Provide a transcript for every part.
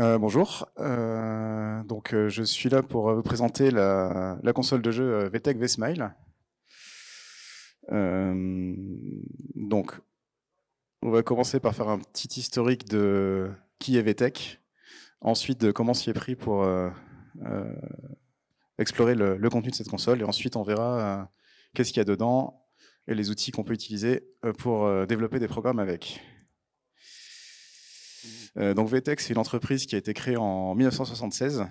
Euh, bonjour, euh, donc euh, je suis là pour vous présenter la, console de jeu VTech VSmile. donc, on va commencer par faire un petit historique de qui est VTech, ensuite de comment s'y est pris pour explorer le, le, contenu de cette console, et ensuite on verra qu'est-ce qu'il y a dedans et les outils qu'on peut utiliser pour développer des programmes avec. Euh, donc c'est une entreprise qui a été créée en 1976.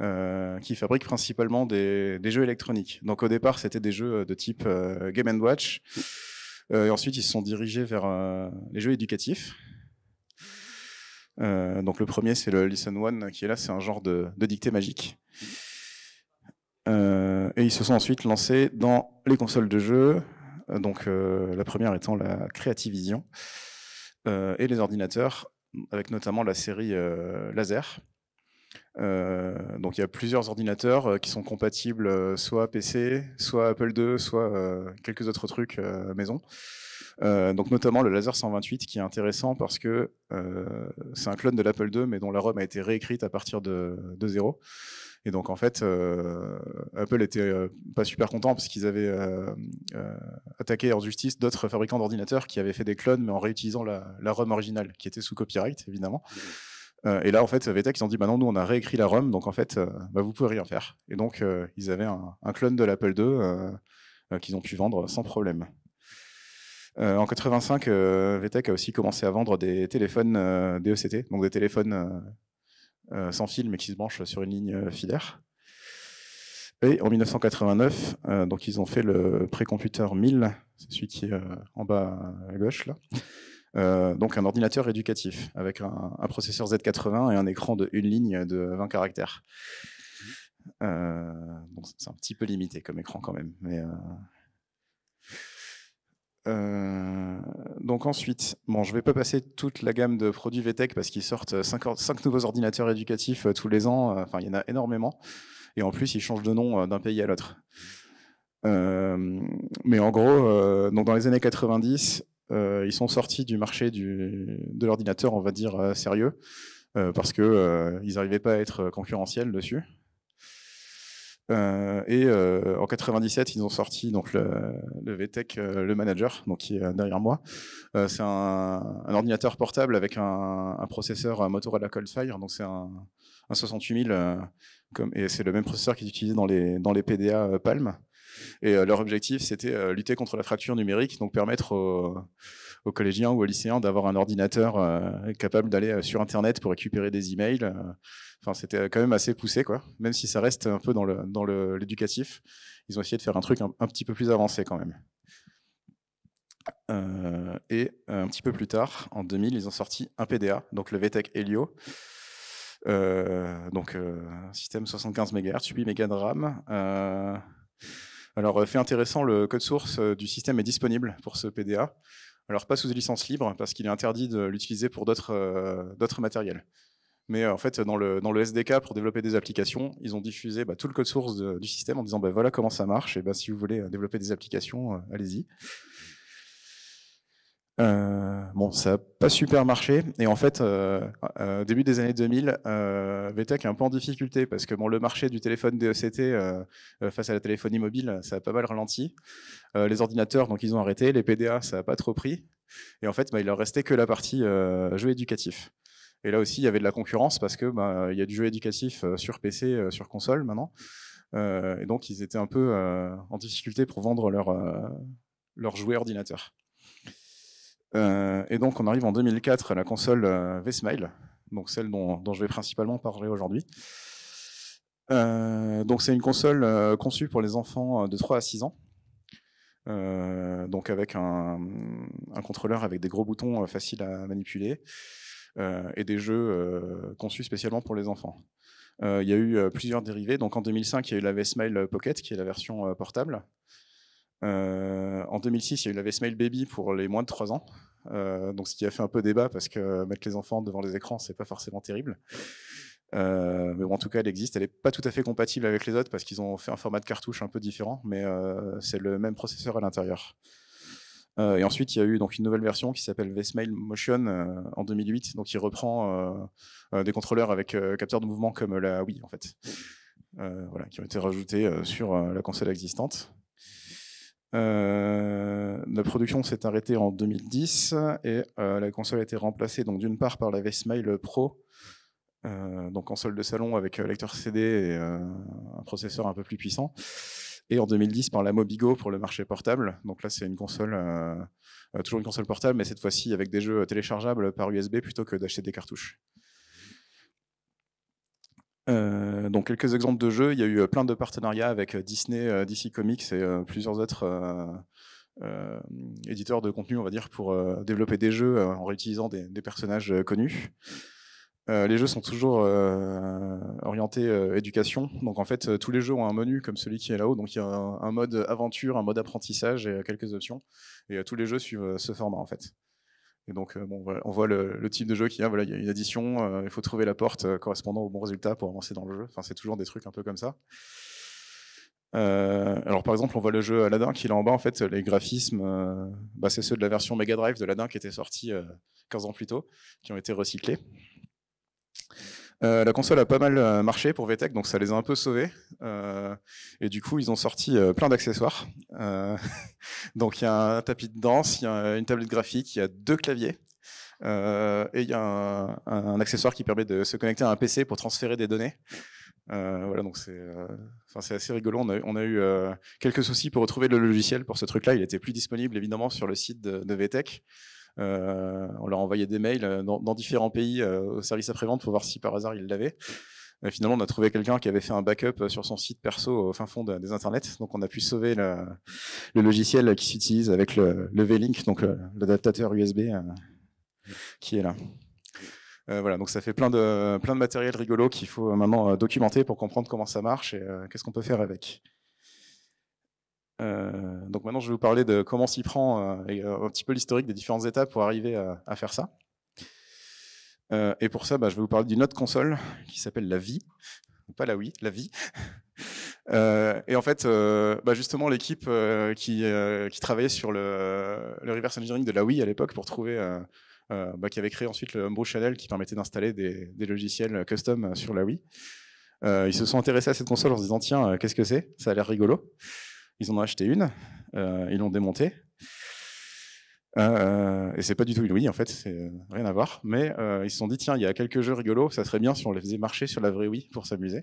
Euh, qui fabrique principalement des, jeux électroniques. Donc au départ, c'était des jeux euh, de type game Game Watch. et ensuite, ils se sont dirigés vers les jeux éducatifs. donc le premier, c'est le Listen One, qui est là, c'est un genre de, de dictée magique. et ils se sont ensuite lancés dans les consoles de jeux, donc la première étant la Creativision, et les ordinateurs, avec notamment la série euh, Laser. Euh, donc il y a plusieurs ordinateurs euh, qui sont compatibles soit PC, soit Apple II, soit quelques autres trucs maison. donc notamment le Laser 128 qui est intéressant parce que c'est un clone de l'Apple II mais dont la ROM a été réécrite à partir de, de zéro. Et donc, en fait, euh, Apple était euh, pas super content parce qu'ils avaient euh, attaqué en justice d'autres fabricants d'ordinateurs qui avaient fait des clones, mais en réutilisant la, ROM originale, qui était sous copyright, évidemment. et là, en fait, VTech, ils ont dit, maintenant, bah nous, on a réécrit la ROM, donc en fait, bah, vous pouvez rien faire. Et donc, ils avaient un, clone de l'Apple II qu'ils ont pu vendre sans problème. en 85, VTech a aussi commencé à vendre des téléphones DECT, donc des téléphones euh, sans fil, mais qui se branche sur une ligne euh, filaire. Et en 1989, euh, donc ils ont fait le précomputer 1000, c'est celui qui est en bas à gauche là. donc un ordinateur éducatif avec un, processeur Z80 et un écran de une ligne de 20 caractères. Mmh. c'est un petit peu limité comme écran quand même, mais euh, donc ensuite, bon, je vais pas passer toute la gamme de produits VTech parce qu'ils sortent 5, euh, nouveaux ordinateurs éducatifs euh, tous les ans. Enfin, il y en a énormément. Et en plus, ils changent de nom d'un pays à l'autre. mais en gros, donc dans les années 90, ils sont sortis du marché de l'ordinateur, on va dire sérieux, parce qu'ils n'arrivaient pas à être concurrentiels dessus. Euh, et euh, en 97, ils ont sorti donc le, le VTech, euh, le manager, donc qui est derrière moi. c'est un, un, ordinateur portable avec un, un processeur Motorola Coldfire, donc c'est un, 68000, comme, et c'est le même processeur qui est utilisé dans les, dans les PDA Palm. Et euh, leur objectif, c'était euh, lutter contre la fracture numérique, donc permettre aux, collégiens ou aux lycéens d'avoir un ordinateur euh, capable d'aller sur Internet pour récupérer des emails. Enfin, c'était quand même assez poussé, quoi. Même si ça reste un peu dans le dans l'éducatif, ils ont essayé de faire un truc un, petit peu plus avancé quand même. et un petit peu plus tard, en 2000, ils ont sorti un PDA, donc le VTEC Helio. donc système 75 MHz, 8 mégas de RAM. Alors, euh, fait intéressant, le code source euh, du système est disponible pour ce PDA. Alors, pas sous licence libre, parce qu'il est interdit de l'utiliser pour d'autres euh, matériels. Mais en fait, dans le, SDK, pour développer des applications, ils ont diffusé bah, tout le code source du système en disant bah, voilà comment ça marche, et bah, si vous voulez développer des applications, allez-y. Euh, bon, ça n'a pas super marché. Et en fait, euh, euh début des années 2000, euh, VTech est un peu en difficulté parce que bon, le marché du téléphone DECT euh, face à la téléphonie mobile, ça a pas mal ralenti. les ordinateurs, donc ils ont arrêté. Les PDA, ça n'a pas trop pris. Et en fait, bah, il leur restait que la partie jeu éducatif. Et là aussi, il y avait de la concurrence parce que bah, il y a du jeu éducatif sur PC, sur console maintenant. et donc, ils étaient un peu en difficulté pour vendre leur, leur jouet ordinateur. Euh, et donc, on arrive en 2004 à la console euh, Vsmile, donc celle dont, je vais principalement parler aujourd'hui. Euh, donc, c'est une console conçue pour les enfants de 3 à 6 ans. donc, avec un, contrôleur avec des gros boutons faciles à manipuler et des jeux conçus spécialement pour les enfants. Il y a eu plusieurs dérivés. Donc, en 2005, il y a eu la Vsmile Pocket, qui est la version portable. Euh, en 2006, il y a eu la Vesmail Baby pour les moins de 3 ans. Euh, donc, ce qui a fait un peu débat parce que mettre les enfants devant les écrans, c'est pas forcément terrible. Euh, mais en tout cas, elle existe. Elle n'est pas tout à fait compatible avec les autres parce qu'ils ont fait un format de cartouche un peu différent, mais c'est le même processeur à l'intérieur. et ensuite, il y a eu donc une nouvelle version qui s'appelle Vesmail Motion en 2008, donc il reprend des contrôleurs avec capteurs de mouvement comme la Wii en fait, qui ont été rajoutés sur la console existante. Notre euh, la production s'est arrêtée en 2010 et euh, la console a été remplacée donc d'une part par la Vesmail Pro, euh, donc console de salon avec lecteur CD et un processeur un peu plus puissant, et en 2010 par la Mobigo pour le marché portable. Donc là, c'est une console toujours une console portable, mais cette fois-ci avec des jeux téléchargeables par USB plutôt que d'acheter des cartouches. Euh, donc quelques exemples de jeux, il y a eu euh, plein de partenariats avec euh, Disney, DC Comics et plusieurs autres éditeurs de contenu, on va dire, pour développer des jeux en réutilisant des, personnages connus. les jeux sont toujours orientés éducation. Donc en fait, tous les jeux ont un menu comme celui qui est là-haut. Donc il y a un, mode aventure, un mode apprentissage et quelques options. Et tous les jeux suivent ce format en fait. Et donc, euh, on voit le, type de jeu qui y a. il y a une addition, euh, il faut trouver la porte euh, correspondant au bon résultat pour avancer dans le jeu. c'est toujours des trucs un peu comme ça. alors par exemple, on voit le jeu Aladdin qui est là en bas. En fait, les graphismes, bah, c'est ceux de la version Mega Drive de Aladdin qui était sortie 15 ans plus tôt, qui ont été recyclés. Euh, la console a pas mal euh, marché pour VTech, donc ça les a un peu sauvés. Euh, et du coup, ils ont sorti plein d'accessoires. donc il y a un tapis de danse, il y a une tablette graphique, il y a deux claviers. et il y a un, accessoire qui permet de se connecter à un PC pour transférer des données. voilà, donc c'est assez rigolo. On a, eu quelques soucis pour retrouver le logiciel pour ce truc-là. Il était plus disponible évidemment sur le site de, de VTech. Euh, on leur envoyait des mails euh, dans, différents pays euh, au service après-vente pour voir si par hasard ils l'avaient. finalement, on a trouvé quelqu'un qui avait fait un backup sur son site perso au fin fond des internets. Donc, on a pu sauver le, logiciel qui s'utilise avec le, V-Link, donc l'adaptateur USB qui est là. voilà, donc ça fait plein de, plein de matériel rigolo qu'il faut maintenant documenter pour comprendre comment ça marche et qu'est-ce qu'on peut faire avec. Euh, donc maintenant, je vais vous parler de comment s'y prend euh, et euh, un petit peu l'historique des différentes étapes pour arriver à, faire ça. et pour ça, bah, je vais vous parler d'une autre console qui s'appelle la Vie, pas la Wii, la Vie. et en fait, bah, justement, l'équipe qui, travaillait sur le, reverse engineering de la Wii à l'époque pour trouver, bah, qui avait créé ensuite le Homebrew Channel qui permettait d'installer des, des, logiciels custom sur la Wii. ils se sont intéressés à cette console en se disant tiens, qu'est-ce que c'est Ça a l'air rigolo. Ils en ont acheté une, euh, ils l'ont démontée. Euh, et c'est pas du tout une Wii, en fait, c'est euh, rien à voir. Mais euh, ils se sont dit tiens, il y a quelques jeux rigolos, ça serait bien si on les faisait marcher sur la vraie Wii pour s'amuser.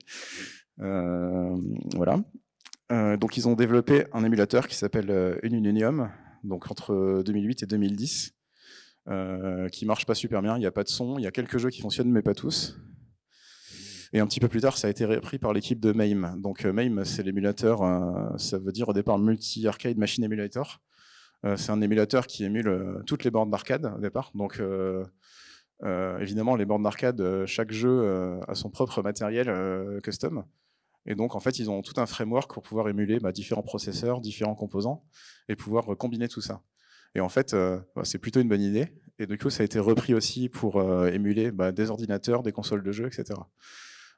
voilà. donc ils ont développé un émulateur qui s'appelle Ununium, donc entre 2008 et 2010, qui marche pas super bien. Il n'y a pas de son, il y a quelques jeux qui fonctionnent mais pas tous. Et un petit peu plus tard, ça a été repris par l'équipe de MAME. Donc euh, MAME, c'est l'émulateur, euh, ça veut dire au départ Multi Arcade Machine Emulator. Euh, c'est un émulateur qui émule toutes les bornes d'arcade au départ. Donc évidemment, les bornes d'arcade, chaque jeu a son propre matériel custom. Et donc, en fait, ils ont tout un framework pour pouvoir émuler bah, différents processeurs, différents composants, et pouvoir combiner tout ça. Et en fait, bah, c'est plutôt une bonne idée. Et du coup, ça a été repris aussi pour émuler bah, des ordinateurs, des consoles de jeux, etc.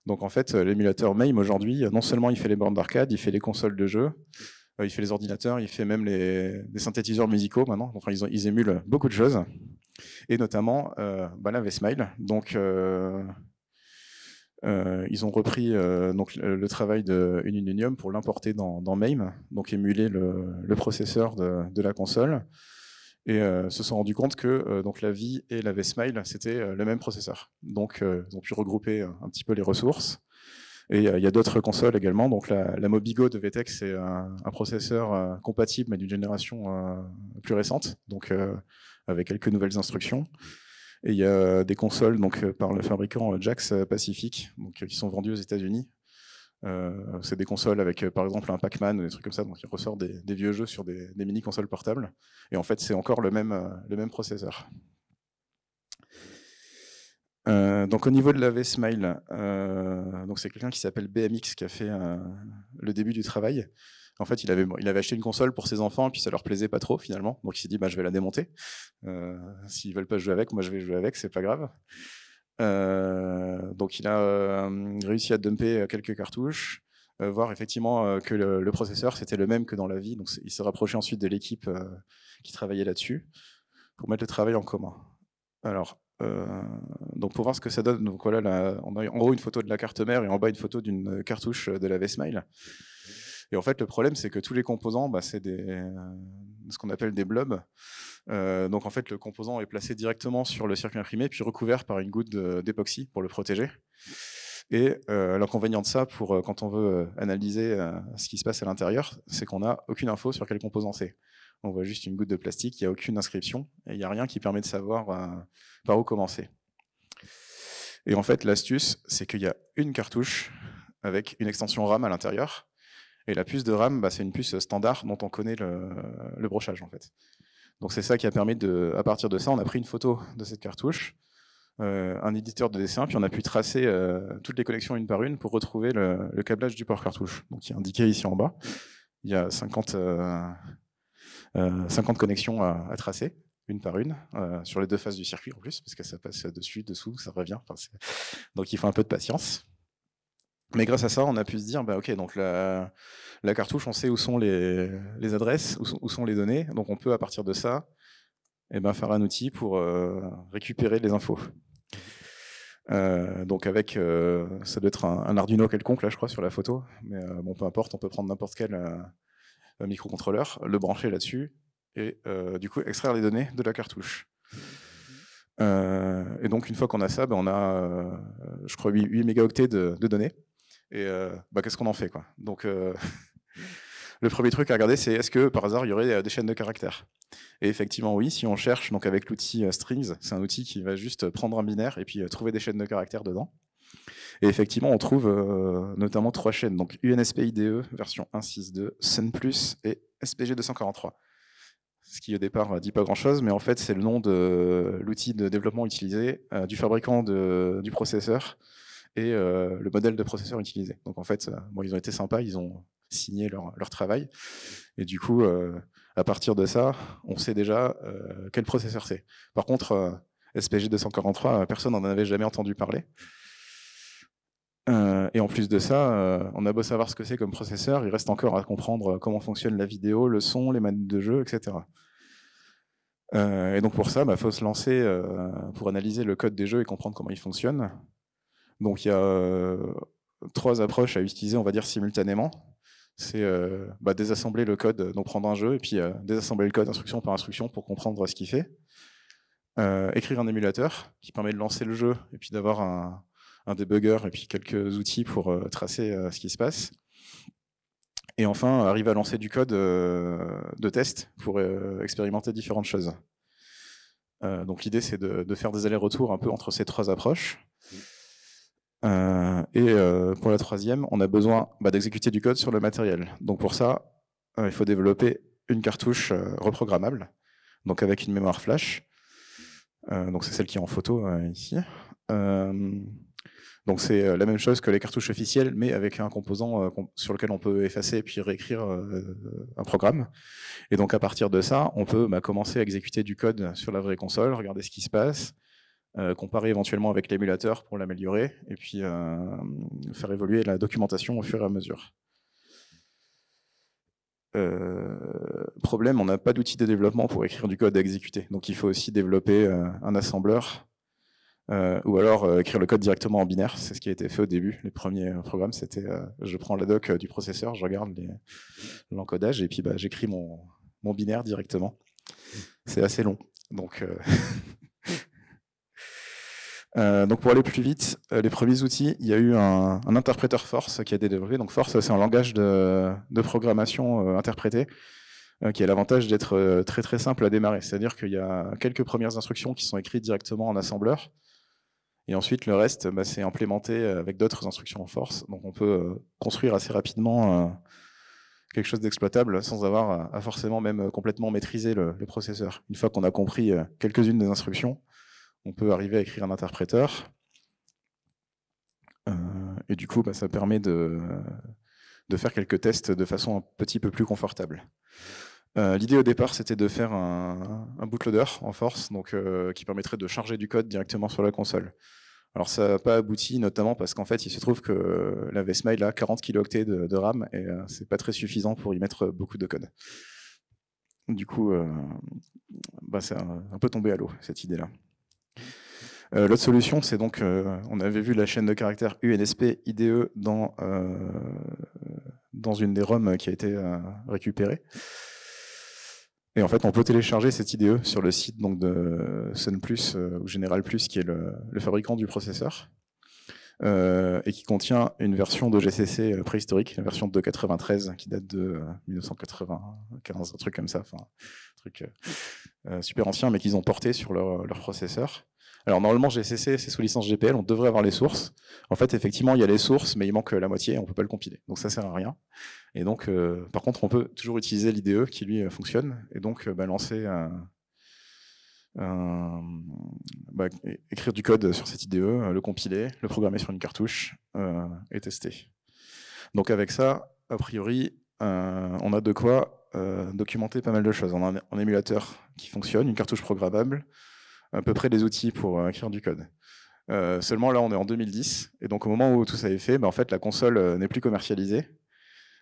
Donc en fait, euh, l'émulateur MAME aujourd'hui, euh, non seulement il fait les bornes d'arcade, il fait les consoles de jeux, euh, il fait les ordinateurs, il fait même les, synthétiseurs musicaux maintenant. ils, émulent beaucoup de choses, et notamment bah, la VSmile. Donc ils ont repris donc le, travail de pour l'importer dans, MAME, donc émuler le, processeur de la console et euh, se sont rendus compte que euh, donc la vie et la V-Smile, c'était euh, le même processeur. Donc, ils ont pu regrouper un petit peu les ressources. Et il y a d'autres consoles également. Donc la, Mobigo de VTEX, c'est un, processeur compatible, mais d'une génération plus récente, donc avec quelques nouvelles instructions. Et il y a des consoles donc, par le fabricant Jax Pacific, donc, qui sont vendues aux États-Unis, euh, c'est des consoles avec euh, par exemple un Pac-Man ou des trucs comme ça, donc il ressort des, vieux jeux sur des, mini-consoles portables. Et en fait, c'est encore le même, euh, le même processeur. donc au niveau de la V-Smile, donc c'est quelqu'un qui s'appelle BMX qui a fait le début du travail. En fait, il avait, il avait acheté une console pour ses enfants, et puis ça leur plaisait pas trop finalement. Donc il s'est dit, bah, je vais la démonter. S'ils veulent pas jouer avec, moi je vais jouer avec, c'est pas grave. Euh, donc il a euh, réussi à dumper euh, quelques cartouches, voir effectivement que le, processeur c'était le même que dans la vie. Donc il s'est rapproché ensuite de l'équipe qui travaillait là-dessus pour mettre le travail en commun. Alors, donc pour voir ce que ça donne, donc voilà, on a en haut une photo de la carte mère et en bas une photo d'une cartouche de la v et en fait, le problème, c'est que tous les composants, bah, c'est des, euh, ce qu'on appelle des blobs. Euh, donc en fait, le composant est placé directement sur le circuit imprimé, puis recouvert par une goutte d'époxy pour le protéger. Et euh, l'inconvénient de ça, pour quand on veut analyser ce qui se passe à l'intérieur, c'est qu'on n'a aucune info sur quel composant c'est. On voit juste une goutte de plastique, il n'y a aucune inscription, et il n'y a rien qui permet de savoir par où commencer. Et en fait, l'astuce, c'est qu'il y a une cartouche avec une extension RAM à l'intérieur, et la puce de RAM, bah, c'est une puce standard dont on connaît le, brochage en fait. Donc c'est ça qui a permis de, à partir de ça, on a pris une photo de cette cartouche, euh, un éditeur de dessin, puis on a pu tracer euh, toutes les connexions une par une pour retrouver le, câblage du port cartouche, donc il est indiqué ici en bas. Il y a 50, 50 euh, connexions à, tracer, une par une, sur les deux faces du circuit en plus, parce que ça passe dessus, dessous, ça revient. donc il faut un peu de patience. Mais grâce à ça, on a pu se dire, bah, ok, donc la, la cartouche, on sait où sont les, adresses, où sont, les données, donc on peut à partir de ça, eh ben, faire un outil pour euh, récupérer les infos. Euh, donc avec, euh, ça doit être un, Arduino quelconque là, je crois, sur la photo, mais bon, peu importe, on peut prendre n'importe quel microcontrôleur, le brancher là-dessus et du coup extraire les données de la cartouche. et donc une fois qu'on a ça, ben, on a, je crois, 8, mégaoctets de données. Et euh, bah, qu'est-ce qu'on en fait quoi Donc, euh, le premier truc à regarder, c'est est-ce que par hasard il y aurait euh, des chaînes de caractères Et effectivement, oui. Si on cherche, donc avec l'outil strings, c'est un outil qui va juste prendre un binaire et puis trouver des chaînes de caractères dedans. Et effectivement, on trouve notamment trois chaînes, donc UNSPIDE version 1.6.2, Sun+, et SPG 243. Ce qui au départ dit pas grand-chose, mais en fait c'est le nom de l'outil de développement utilisé, du fabricant du processeur, et euh, le modèle de processeur utilisé. Donc en fait, euh, ils ont été sympas, ils ont signé leur, travail. Et du coup, euh, à partir de ça, on sait déjà quel processeur c'est. Par contre, SPG 243, personne n'en avait jamais entendu parler. et en plus de ça, on a beau savoir ce que c'est comme processeur, il reste encore à comprendre comment fonctionne la vidéo, le son, les manettes de jeu, etc. et donc pour ça, il bah, faut se lancer pour analyser le code des jeux et comprendre comment ils fonctionnent. Donc il y a euh, trois approches à utiliser, on va dire, simultanément. C'est euh, bah, désassembler le code, euh, donc prendre un jeu et puis désassembler le code instruction par instruction pour comprendre ce qu'il fait. écrire un émulateur qui permet de lancer le jeu et puis d'avoir un, un et puis quelques outils pour tracer ce qui se passe. Et enfin, arriver à lancer du code de test pour expérimenter différentes choses. donc l'idée, c'est de, de, faire des allers-retours un peu entre ces trois approches. Mmh. Euh, et euh, pour la troisième, on a besoin bah, d'exécuter du code sur le matériel. Donc pour ça, euh, il faut développer une cartouche reprogrammable, donc avec une mémoire flash. donc c'est celle qui est en photo ici. donc c'est la même chose que les cartouches officielles, mais avec un composant sur lequel on peut effacer et puis réécrire un programme. Et donc à partir de ça, on peut bah, commencer à exécuter du code sur la vraie console, regarder ce qui se passe, euh, comparer éventuellement avec l'émulateur pour l'améliorer et puis euh, faire évoluer la documentation au fur et à mesure. Euh, problème, on n'a pas d'outil de développement pour écrire du code à exécuter. Donc il faut aussi développer un assembleur ou alors écrire le code directement en binaire, c'est ce qui a été fait au début. Les premiers programmes, c'était je prends la doc du processeur, je regarde l'encodage et puis bah, j'écris mon, mon, binaire directement. C'est assez long, donc Euh, donc pour aller plus vite, euh, les premiers outils, il y a eu un, interpréteur Force qui a été développé. Donc Force, c'est un langage de, programmation euh, interprété qui a l'avantage d'être très très simple à démarrer. C'est-à-dire qu'il y a quelques premières instructions qui sont écrites directement en assembleur. Et ensuite, le reste, bah, c'est implémenté avec d'autres instructions en Force. Donc on peut construire assez rapidement quelque chose d'exploitable sans avoir à, forcément même complètement maîtriser le processeur. Une fois qu'on a compris quelques-unes des instructions, on peut arriver à écrire un interpréteur. Euh, et du coup, bah, ça permet de, faire quelques tests de façon un petit peu plus confortable. Euh, l'idée au départ, c'était de faire un, bootloader en force, donc euh, qui permettrait de charger du code directement sur la console. Alors ça n'a pas abouti, notamment parce qu'en fait, il se trouve que la VSMile a 40 kilooctets de, RAM et c'est pas très suffisant pour y mettre beaucoup de code. Du coup, c'est bah, un peu tombé à l'eau cette idée-là. Euh, l'autre solution, c'est donc, euh, on avait vu la chaîne de caractère UNSP IDE dans, euh, dans une des ROM qui a été récupérée. Et en fait, on peut télécharger cette IDE sur le site donc, de SunPlus ou General Plus, qui est le fabricant du processeur. Euh, et qui contient une version de GCC euh, préhistorique, la version de 93 hein, qui date de 1995, euh, un truc comme ça, enfin, un truc super ancien, mais qu'ils ont porté sur leur, processeur. Alors normalement GCC c'est sous licence GPL, on devrait avoir les sources. En fait effectivement il y a les sources mais il manque la moitié, on peut pas le compiler. Donc ça sert à rien. Et donc par contre on peut toujours utiliser l'IDE qui lui fonctionne et donc bah, lancer euh, bah, écrire du code sur cette IDE, euh, le compiler, le programmer sur une cartouche euh, et tester. Donc avec ça, a priori, on a de quoi documenter pas mal de choses. On a un émulateur qui fonctionne, une cartouche programmable, à peu près des outils pour écrire du code. seulement là, on est en 2010, et donc au moment où tout ça est fait, bah, en fait, la console n'est plus commercialisée.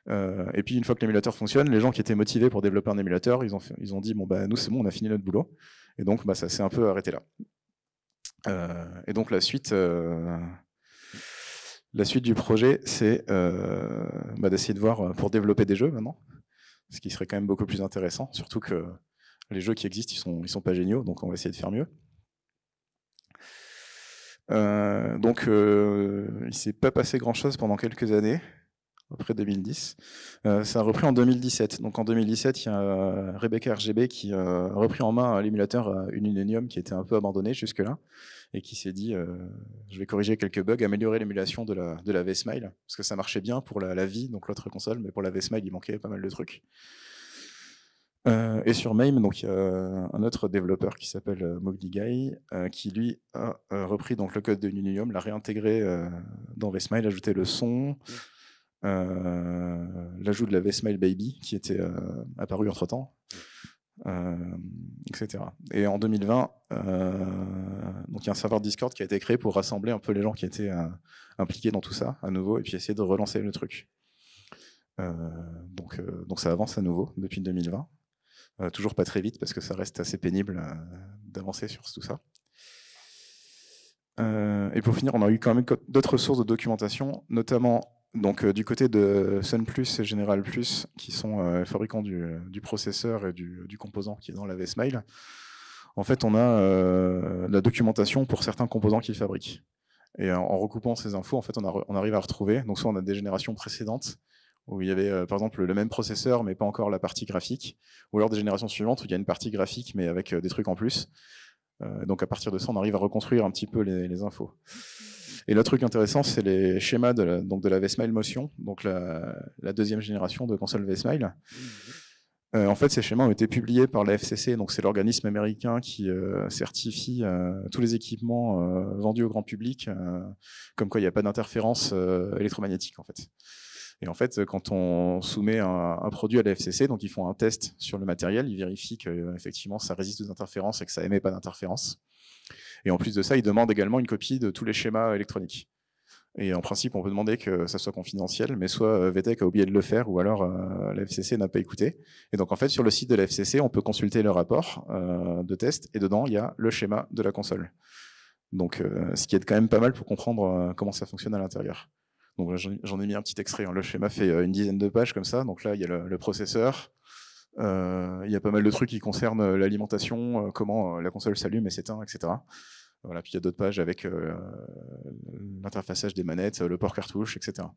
Euh, et puis une fois que l'émulateur fonctionne, les gens qui étaient motivés pour développer un émulateur, ils ont, ils ont dit bon bah nous c'est bon, on a fini notre boulot. Et donc bah, ça s'est un peu arrêté là. Euh, et donc la suite, euh, la suite du projet, c'est bah, d'essayer de voir pour développer des jeux maintenant, ce qui serait quand même beaucoup plus intéressant, surtout que les jeux qui existent ils sont sont pas géniaux, donc on va essayer de faire mieux. donc, il s'est pas passé grand chose pendant quelques années après 2010. Euh, ça a repris en 2017. Donc en 2017, il y a euh, Rebecca RGB qui euh, a repris en main l'émulateur Ununium qui était un peu abandonné jusque-là et qui s'est dit je vais corriger quelques bugs, améliorer l'émulation de la, de la v parce que ça marchait bien pour la, vie, donc l'autre console, mais pour la Vsmile il manquait pas mal de trucs. et sur MAME, donc il y a un autre développeur qui s'appelle euh, qui lui a repris donc le code de Unilium, l'a réintégré dans VSMile, ajouté le son, euh, l'ajout de la v Baby qui était euh, apparue entre temps, euh, etc. Et en 2020, donc il y a un serveur Discord qui a été créé pour rassembler un peu les gens qui étaient impliqués dans tout ça à nouveau et puis essayer de relancer le truc. donc, donc ça avance à nouveau depuis 2020. toujours pas très vite parce que ça reste assez pénible d'avancer sur tout ça. et pour finir, on a eu quand même d'autres sources de documentation, notamment donc euh, du côté de Sun Plus et General Plus, qui sont euh, fabricants euh, du, processeur et du, composant qui est dans la VSMile, en fait on a la documentation pour certains composants qu'ils fabriquent. Et en, recoupant ces infos, en fait, on, arrive à retrouver. Donc, soit on a des générations précédentes où il y avait, par exemple, le même processeur, mais pas encore la partie graphique, ou alors des générations suivantes où il y a une partie graphique, mais avec des trucs en plus. donc, à partir de ça, on arrive à reconstruire un petit peu les infos. Et le truc intéressant, c'est les schémas de la, donc de la Motion, donc la, deuxième génération de console v smile mhm. euh, en fait, ces schémas ont été publiés par la FCC, donc c'est l'organisme américain qui euh, certifie euh, tous les équipements vendus au grand public, comme quoi il n'y a pas d'interférence électromagnétique en fait. Et en fait, quand on soumet un, un, produit à la FCC, donc ils font un test sur le matériel, ils vérifient que effectivement ça résiste aux interférences et que ça émet pas d'interférences. Et en plus de ça, il demande également une copie de tous les schémas électroniques. Et en principe, on peut demander que ça soit confidentiel, mais soit euh, VTEC a oublié de le faire, ou alors euh, la FCC n'a pas écouté. Et donc, en fait, sur le site de la FCC, on peut consulter le rapport euh, de test, et dedans, il y a le schéma de la console. Donc, ce qui est quand même pas mal pour comprendre comment ça fonctionne à l'intérieur. Donc, j'en ai mis un petit extrait. Hein. Le schéma fait une dizaine de pages comme ça. Donc là, il y a le processeur, euh, il y a pas mal de trucs qui concernent euh, l'alimentation, euh, comment la console s'allume et s'éteint, etc. Voilà, puis il y a d'autres pages avec l'interfaçage des manettes, le port cartouche, etc.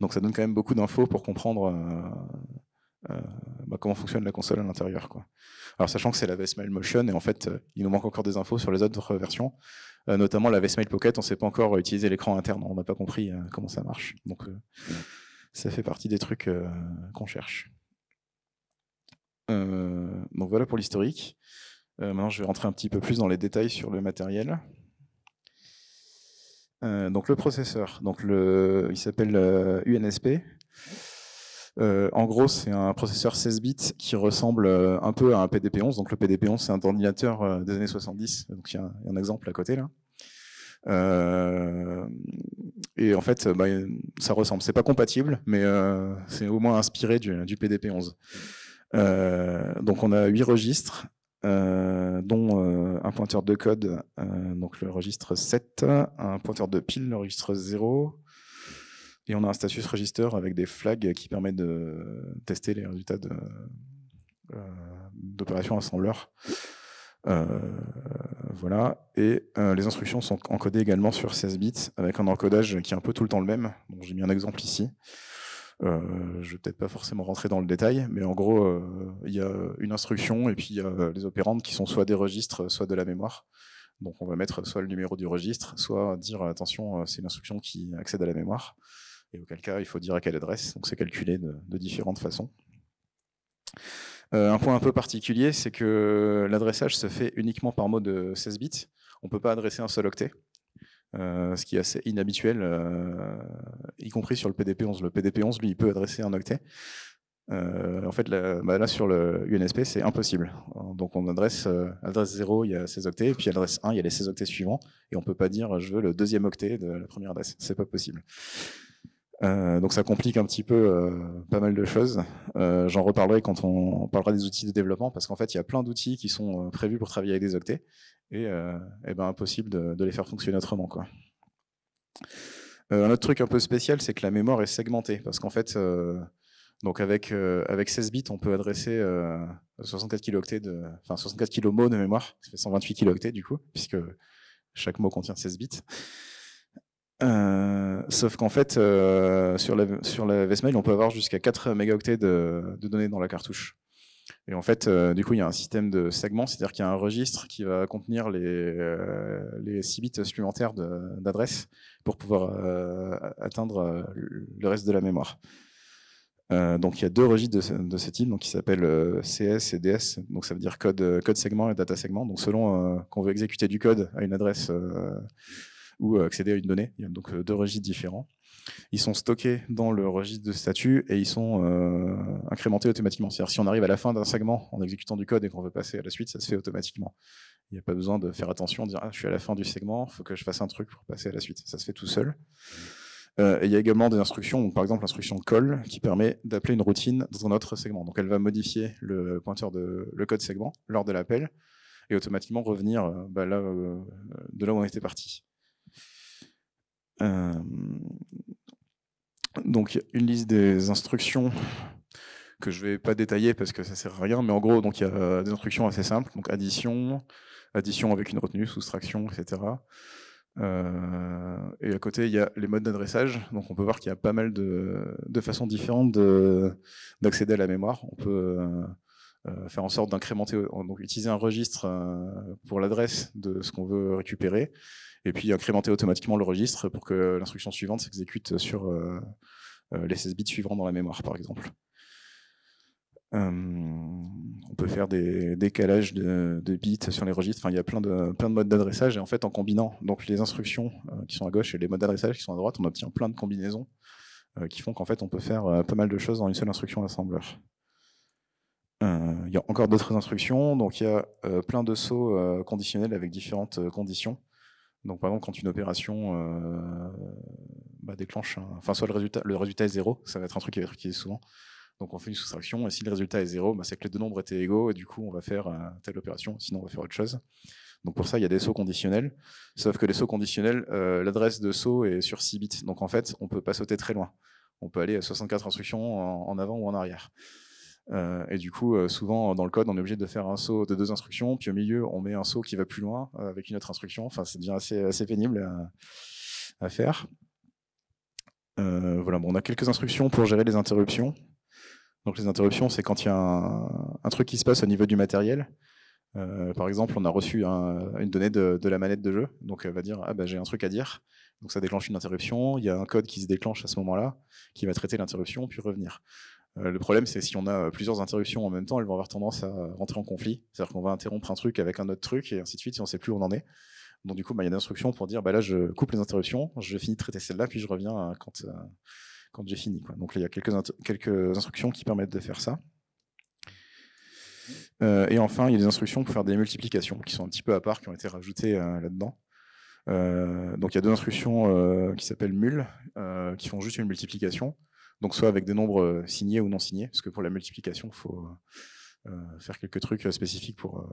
Donc ça donne quand même beaucoup d'infos pour comprendre bah, comment fonctionne la console à l'intérieur. Alors sachant que c'est la VSMail Motion, et en fait, il nous manque encore des infos sur les autres versions, notamment la VSMail Pocket, on ne sait pas encore utiliser l'écran interne, on n'a pas compris comment ça marche. Donc ça fait partie des trucs qu'on cherche. Euh, donc voilà pour l'historique. Euh, maintenant, je vais rentrer un petit peu plus dans les détails sur le matériel. Euh, donc le processeur, donc il s'appelle UNSP. en gros, c'est un processeur 16 bits qui ressemble un peu à un PDP-11. Donc le PDP-11, c'est un ordinateur des années 70. Donc il y, a un exemple à côté là. et en fait, bah, ça ressemble. C'est pas compatible, mais c'est au moins inspiré du PDP-11. Euh, donc on a huit registres, euh, dont euh, un pointeur de code, donc le registre 7, un pointeur de pile, le registre 0, et on a un status register avec des flags qui permettent de tester les résultats d'opérations assembleurs. voilà. Et les instructions sont encodées également sur 16 bits avec un encodage qui est un peu tout le temps le même. J'ai mis un exemple ici. Euh, je vais peut-être pas forcément rentrer dans le détail, mais en gros, euh, il y a une instruction et puis il y a les opérandes qui sont soit des registres, soit de la mémoire. Donc on va mettre soit le numéro du registre, soit dire attention, euh, c'est une instruction qui accède à la mémoire. Et auquel cas, il faut dire à quelle adresse. Donc c'est calculé de, différentes façons. Euh, un point un peu particulier, c'est que l'adressage se fait uniquement par mot de 16 bits. On ne peut pas adresser un seul octet. Euh, ce qui est assez inhabituel, euh, y compris sur le PDP-11. Le PDP-11, lui, il peut adresser un octet. Euh, en fait, là, bah, sur le UNSP, c'est impossible. Donc on adresse adresse 0, il y a 16 octets, et puis adresse 1, il y a les 16 octets suivants, et on peut pas dire je veux le deuxième octet de la première adresse. C'est pas possible. Euh, donc ça complique un petit peu euh, pas mal de choses. Euh, j'en reparlerai quand on, parlera des outils de développement, parce qu'en fait, il y a plein d'outils qui sont prévus pour travailler avec des octets, et, eh ben, impossible de, les faire fonctionner autrement. un autre truc un peu spécial, c'est que la mémoire est segmentée, parce qu'en fait, donc avec, avec 16 bits, on peut adresser 64 kilooctets de, enfin 64 de mémoire, ça fait 128 kilooctets du coup, puisque chaque mot contient 16 bits. Euh, sauf qu'en fait, euh, sur, la, sur on peut avoir jusqu'à 4 mégaoctets de, données dans la cartouche. Et en fait, euh, du coup, il y a un système de segments, c'est-à-dire qu'il y a un registre qui va contenir les, les 6 bits supplémentaires d'adresse pour pouvoir atteindre le reste de la mémoire. donc il y a deux registres de, ce, de type, donc qui s'appellent CS et DS, donc ça veut dire code, code segment et data segment. Donc selon qu'on veut exécuter du code à une adresse ou euh, accéder à une donnée. Il y a donc euh, deux registres différents. Ils sont stockés dans le registre de statut et ils sont euh, incrémentés automatiquement. C'est-à-dire si on arrive à la fin d'un segment en exécutant du code et qu'on veut passer à la suite, ça se fait automatiquement. Il n'y a pas besoin de faire attention, de dire ah, je suis à la fin du segment, il faut que je fasse un truc pour passer à la suite. Ça se fait tout seul. il y a également des instructions, par exemple l'instruction call, qui permet d'appeler une routine dans un autre segment. Donc elle va modifier le pointeur de le code segment lors de l'appel et automatiquement revenir bah, là, de là où on était parti. Euh, donc une liste des instructions que je ne vais pas détailler parce que ça ne sert à rien, mais en gros, donc il y a des instructions assez simples, donc addition, addition avec une retenue, soustraction, etc. Euh, et à côté, il y a les modes d'adressage. Donc, on peut voir qu'il y a pas mal de, façons différentes d'accéder à la mémoire. On peut, euh, euh, faire en sorte d'incrémenter, euh, donc utiliser un registre euh, pour l'adresse de ce qu'on veut récupérer, et puis incrémenter automatiquement le registre pour que l'instruction suivante s'exécute sur les 16 bits suivants dans la mémoire, par exemple. on peut faire des décalages de, bits sur les registres. Enfin, il y a plein de, plein de modes d'adressage. Et en fait, en combinant donc, les instructions qui sont à gauche et les modes d'adressage qui sont à droite, on obtient plein de combinaisons qui font qu'en fait, on peut faire pas mal de choses dans une seule instruction assembleur. Euh, il y a encore d'autres instructions, donc il y a euh, plein de sauts euh, conditionnels avec différentes conditions. Donc par exemple, quand une opération euh, bah, déclenche, enfin soit le résultat, le résultat est zéro, ça va être un truc qui va être utilisé souvent. Donc on fait une soustraction, et si le résultat est zéro, bah, c'est que les deux nombres étaient égaux, et du coup on va faire telle opération, sinon on va faire autre chose. Donc pour ça, il y a des sauts conditionnels, sauf que les sauts conditionnels, euh, l'adresse de saut est sur 6 bits, donc en fait, on peut pas sauter très loin. On peut aller à 64 instructions en avant ou en arrière. Euh, et du coup, euh, souvent euh, dans le code, on est obligé de faire un saut de deux instructions, puis au milieu, on met un saut qui va plus loin avec une autre instruction. Enfin, c'est devient assez, pénible à, faire. voilà, bon, on a quelques instructions pour gérer les interruptions. Donc les interruptions, c'est quand il y a un, truc qui se passe au niveau du matériel. par exemple, on a reçu une donnée de, de, la manette de jeu, donc elle va dire ah bah j'ai un truc à dire, donc ça déclenche une interruption, il y a un code qui se déclenche à ce moment-là, qui va traiter l'interruption, puis revenir. Euh, le problème, c'est si on a euh, plusieurs interruptions en même temps, elles vont avoir tendance à euh, rentrer en conflit. C'est-à-dire qu'on va interrompre un truc avec un autre truc et ainsi de suite, si on ne sait plus où on en est. Donc du coup, bah, il y a des instructions pour dire, bah, là, je coupe les interruptions, je finis de traiter celle-là, puis je reviens quand, j'ai fini. Donc il y a quelques, instructions qui permettent de faire ça. et enfin, il y a des instructions pour faire des multiplications, qui sont un petit peu à part, qui ont été rajoutées là-dedans. donc il y a deux instructions qui s'appellent mul, qui font juste une multiplication. Donc soit avec des nombres euh, signés ou non signés, parce que pour la multiplication, il faut euh, euh, faire quelques trucs spécifiques pour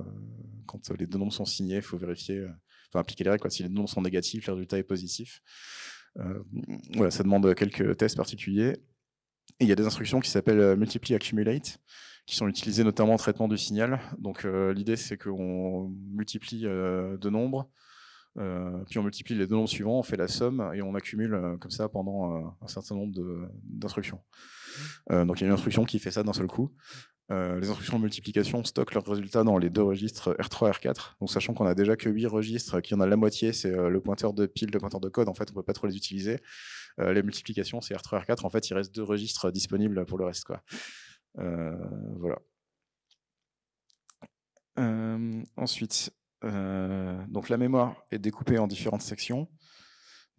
quand les deux nombres sont signés, il faut vérifier, appliquer les règles. Si les deux nombres sont négatifs, le résultat est positif. ça demande quelques tests particuliers. il y a des instructions qui s'appellent multiply accumulate, qui sont utilisées notamment en traitement du signal. Donc l'idée c'est qu'on multiplie deux nombres euh, puis on multiplie les deux nombres suivants, on fait la somme et on accumule euh, comme ça pendant euh, un certain nombre d'instructions. donc il y a une instruction qui fait ça d'un seul coup. les instructions de multiplication stockent leurs résultats dans les deux registres R3 R4. Donc sachant qu'on a déjà que 8 registres, qu'il y en a la moitié, c'est le pointeur de pile, le pointeur de code, en fait on peut pas trop les utiliser. les multiplications, c'est R3 R4, en fait il reste deux registres disponibles pour le reste. voilà. ensuite, euh, donc la mémoire est découpée en différentes sections.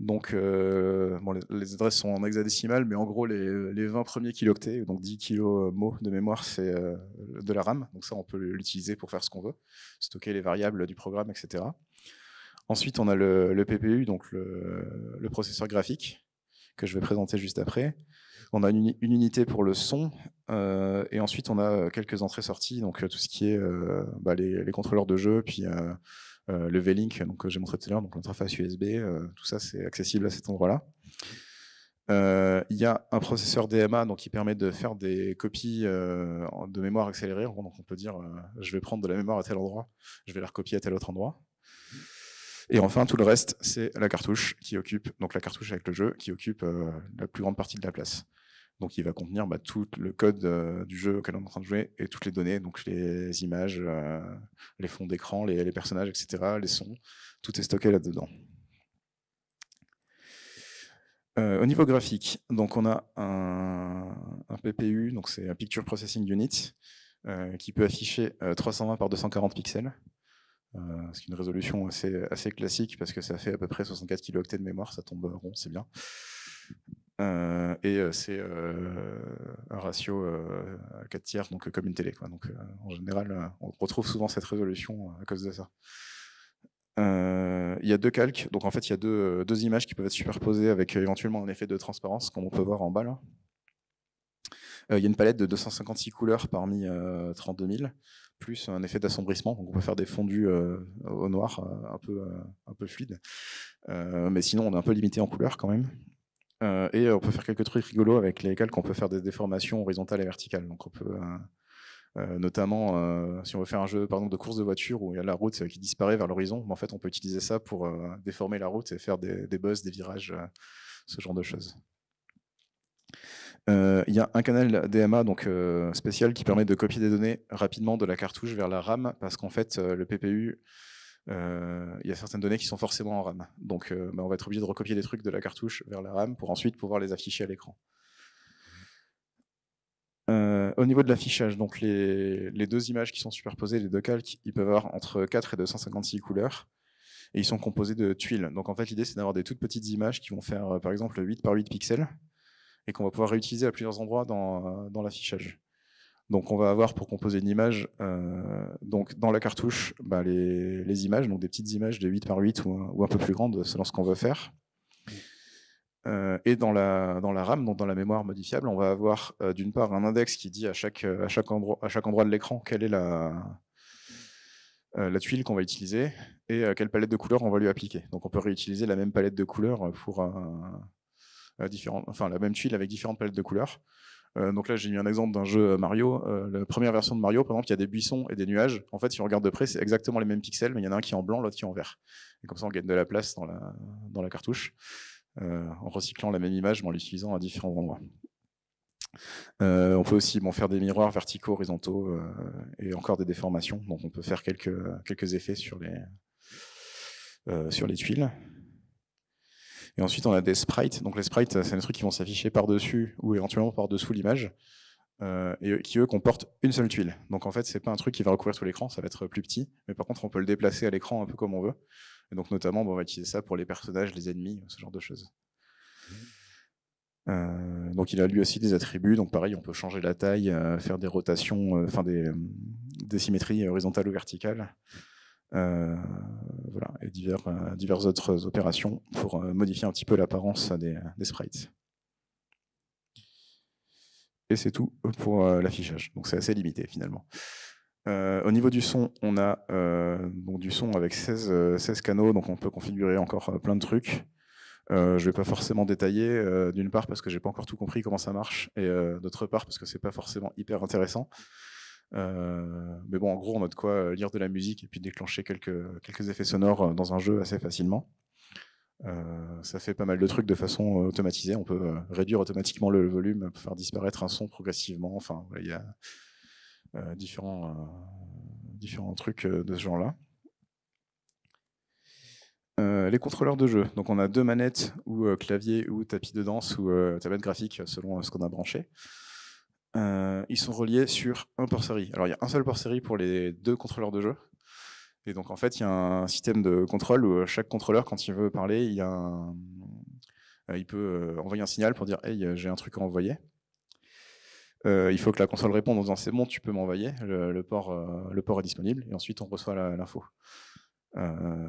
Donc, euh, les, adresses sont en hexadécimal, mais en gros, les, 20 premiers kiloctets donc 10 kg euh, mots de mémoire, c'est de la RAM. Donc ça, on peut l'utiliser pour faire ce qu'on veut, stocker les variables du programme, etc. Ensuite, on a le, PPU, donc le, le, processeur graphique, que je vais présenter juste après. On a une, unité pour le son, euh, et ensuite on a euh, quelques entrées-sorties, donc euh, tout ce qui est bah, les, contrôleurs de jeu, puis le V-Link que j'ai montré tout à l'heure, donc l'interface USB, tout ça c'est accessible à cet endroit-là. Il y a un processeur DMA donc, qui permet de faire des copies de mémoire accélérée. Donc on peut dire, je vais prendre de la mémoire à tel endroit, je vais la recopier à tel autre endroit. Et enfin, tout le reste, c'est la cartouche qui occupe, donc la cartouche avec le jeu, qui occupe euh, la plus grande partie de la place. Donc, il va contenir bah, tout le code euh, du jeu auquel on est en train de jouer et toutes les données, donc les images, euh, les fonds d'écran, les, personnages, etc., les sons, tout est stocké là-dedans. au niveau graphique, donc on a un, un PPU, donc c'est un Picture Processing Unit, qui peut afficher 320 par 240 pixels. Euh, c'est une résolution assez, classique parce que ça fait à peu près 64 kilooctets de mémoire, ça tombe rond, c'est bien. Euh, et euh, c'est un ratio à 4 tiers, donc comme une télé. Donc en général, on retrouve souvent cette résolution à cause de ça. Il y a deux calques, donc en fait il y a deux, images qui peuvent être superposées avec éventuellement un effet de transparence, comme on peut voir en bas là. Il y a une palette de 256 couleurs parmi 32 000 plus un effet d'assombrissement. Donc on peut faire des fondus euh, au noir euh, un, peu, euh, un peu fluides. mais sinon, on est un peu limité en couleur quand même. et on peut faire quelques trucs rigolos avec lesquels On peut faire des déformations horizontales et verticales. Donc on peut. notamment si on veut faire un jeu par de course de voiture où il y a la route qui disparaît vers l'horizon, en fait on peut utiliser ça pour déformer la route et faire des, des buzz, des virages, ce genre de choses. Euh, il y a un canal DMA donc, euh, spécial qui permet de copier des données rapidement de la cartouche vers la RAM parce qu'en fait, euh, le PPU il y a certaines données qui sont forcément en RAM. Donc bah, on va être obligé de recopier des trucs de la cartouche vers la RAM pour ensuite pouvoir les afficher à l'écran. au niveau de l'affichage, donc les, les, deux images qui sont superposées, les deux calques, ils peuvent avoir entre 4 et 256 couleurs. Et ils sont composés de tuiles. Donc en fait l'idée c'est d'avoir des toutes petites images qui vont faire par exemple 8 par 8 pixels et qu'on va pouvoir réutiliser à plusieurs endroits euh, dans, l'affichage. Donc on va avoir pour composer une image, euh, donc dans la cartouche, bah, les, images, donc des petites images de 8 par 8 ou, un peu plus grandes selon ce qu'on veut faire. Euh, et dans la, RAM, donc dans la mémoire modifiable, on va avoir d'une part un index qui dit à chaque, endroit, de l'écran quelle est la, la tuile qu'on va utiliser et quelle palette de couleurs on va lui appliquer. Donc on peut réutiliser la même palette de couleurs pour, enfin la même tuile avec différentes palettes de couleurs. Euh, donc là, j'ai mis un exemple d'un jeu Mario. Euh, la première version de Mario, par exemple, il y a des buissons et des nuages. En fait, si on regarde de près, c'est exactement les mêmes pixels, mais il y en a un qui est en blanc, l'autre qui est en vert. Et comme ça, on gagne de la place dans la, cartouche, euh, en recyclant la même image, mais en l'utilisant à différents endroits. on peut aussi faire des miroirs verticaux, horizontaux et encore des déformations. Donc on peut faire quelques, effets sur les tuiles. Et ensuite, on a des sprites. Donc les sprites, euh, c'est des trucs qui vont s'afficher par-dessus ou éventuellement par-dessous l'image. Euh, et qui eux comportent une seule tuile. Donc en fait, c'est pas un truc qui va recouvrir tout l'écran, ça va être plus petit, mais par contre, on peut le déplacer à l'écran un peu comme on veut. Et donc notamment, on va utiliser ça pour les personnages, les ennemis, ce genre de choses. Mmh. Euh, donc il a lui aussi des attributs, donc pareil, on peut changer la taille, faire des rotations, enfin des, des, symétries horizontales ou verticales. Euh, voilà, et divers, euh, diverses autres opérations pour euh, modifier un petit peu l'apparence des, sprites. Et c'est tout pour l'affichage. Donc c'est assez limité finalement. au niveau du son, on a donc du son avec 16, 16, canaux, donc on peut configurer encore plein de trucs. je ne vais pas forcément détailler, d'une part parce que je n'ai pas encore tout compris comment ça marche, et d'autre part parce que ce n'est pas forcément hyper intéressant. Euh, mais bon, en gros, on a de quoi euh, lire de la musique et puis déclencher quelques, effets sonores euh, dans un jeu assez facilement. ça fait pas mal de trucs de façon automatisée. On peut réduire automatiquement le, volume, faire disparaître un son progressivement. Enfin, il y a différents, différents trucs de ce genre-là. les contrôleurs de jeu. Donc, on a deux manettes ou clavier ou tapis de danse ou tablette graphique selon ce qu'on a branché. Euh, ils sont reliés sur un port série. Alors il y a un seul port série pour les deux contrôleurs de jeu. Et donc en fait, il y a un système de contrôle où euh, chaque contrôleur, quand il veut parler, il, euh, peut envoyer un signal pour dire Hey, j'ai un truc à envoyer. il faut que la console réponde en disant c'est bon, tu peux m'envoyer, le, port, le port est disponible, et ensuite on reçoit l'info. Euh,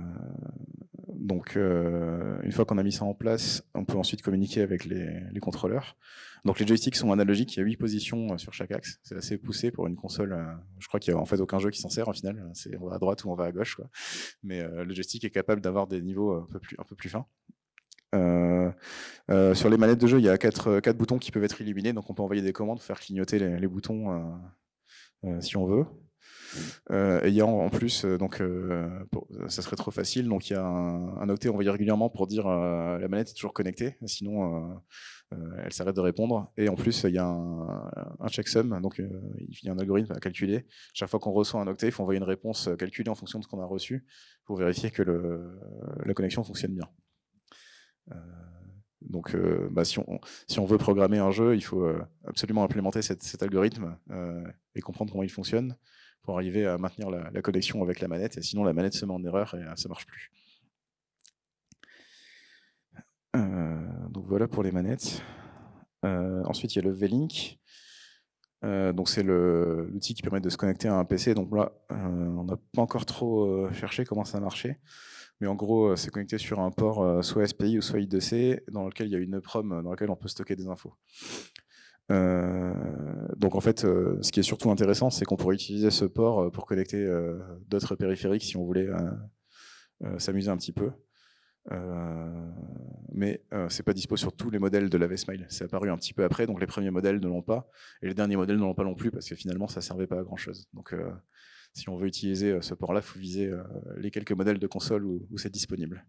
donc, euh, une fois qu'on a mis ça en place, on peut ensuite communiquer avec les, contrôleurs. Donc, les joysticks sont analogiques. Il y a huit positions euh, sur chaque axe. C'est assez poussé pour une console. je crois qu'il n'y a en fait aucun jeu qui s'en sert en final. C'est on va à droite ou on va à gauche. Mais le joystick est capable d'avoir des niveaux un peu plus, fins. sur les manettes de jeu, il y a quatre, quatre boutons qui peuvent être illuminés, donc on peut envoyer des commandes, faire clignoter les, boutons si on veut. Euh, ayant en plus, euh, donc euh, ça serait trop facile, donc il y a un, octet envoyé régulièrement pour dire la manette est toujours connectée, sinon elle s'arrête de répondre. Et en plus, il y a un, checksum, donc il y a un algorithme à calculer. Chaque fois qu'on reçoit un octet, il faut envoyer une réponse calculée en fonction de ce qu'on a reçu pour vérifier que la connexion fonctionne bien. Donc, bah, si, on, veut programmer un jeu, il faut absolument implémenter cet algorithme et comprendre comment il fonctionne pour arriver à maintenir la, connexion avec la manette. Et sinon, la manette se met en erreur et euh, ça ne marche plus. Euh, donc voilà pour les manettes. Euh, ensuite, il y a le V-Link. donc c'est l'outil qui permet de se connecter à un PC. Donc là, on n'a pas encore trop cherché comment ça marchait. Mais en gros, c'est connecté sur un port soit SPI ou soit I2C, dans lequel il y a une EPROM dans laquelle on peut stocker des infos. Euh, donc en fait, euh, ce qui est surtout intéressant, c'est qu'on pourrait utiliser ce port euh, pour connecter d'autres périphériques si on voulait s'amuser un petit peu. mais c'est pas dispo sur tous les modèles de la V-Smile. C'est apparu un petit peu après, donc les premiers modèles ne l'ont pas, et les derniers modèles ne l'ont pas non plus, parce que finalement, ça servait pas à grand-chose. Donc si on veut utiliser ce port-là, il faut viser les quelques modèles de console où c'est disponible.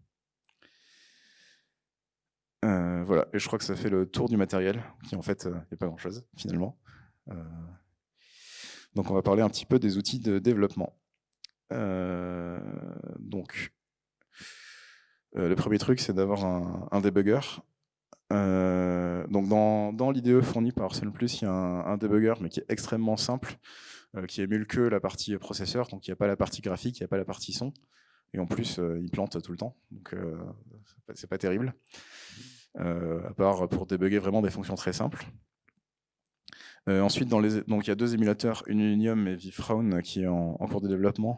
Euh, voilà, et je crois que ça fait le tour du matériel, qui en fait n'est euh, pas grand-chose finalement. Euh, donc on va parler un petit peu des outils de développement. donc, le premier truc, c'est d'avoir un, débugger. donc dans, l'IDE fourni par Arsenal+, il y a un, un, mais qui est extrêmement simple, qui émule que la partie processeur, donc il n'y a pas la partie graphique, il n'y a pas la partie son. Et en plus, euh, ils plantent tout le temps. Donc, euh, c'est pas, terrible. Euh, à part pour débugger vraiment des fonctions très simples. ensuite, donc il y a deux émulateurs, Unium et VFrown, qui est en, cours de développement.